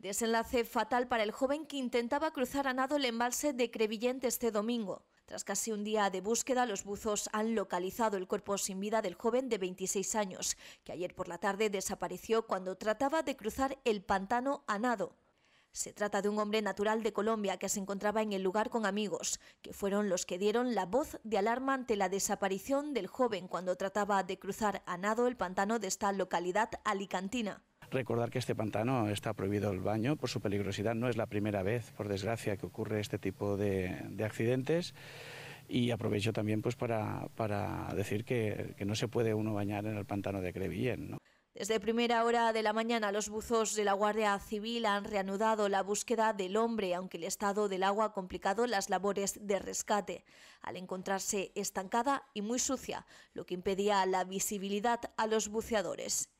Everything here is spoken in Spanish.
Desenlace fatal para el joven que intentaba cruzar a nado el embalse de Crevillente este domingo. Tras casi un día de búsqueda, los buzos han localizado el cuerpo sin vida del joven de 26 años, que ayer por la tarde desapareció cuando trataba de cruzar el pantano a nado. Se trata de un hombre natural de Colombia que se encontraba en el lugar con amigos, que fueron los que dieron la voz de alarma ante la desaparición del joven cuando trataba de cruzar a nado el pantano de esta localidad alicantina. Recordar que este pantano está prohibido el baño por su peligrosidad. No es la primera vez, por desgracia, que ocurre este tipo de, accidentes. Y aprovecho también pues, para, decir que, no se puede uno bañar en el pantano de Crevillén. Desde primera hora de la mañana, los buzos de la Guardia Civil han reanudado la búsqueda del hombre, aunque el estado del agua ha complicado las labores de rescate, al encontrarse estancada y muy sucia, lo que impedía la visibilidad a los buceadores.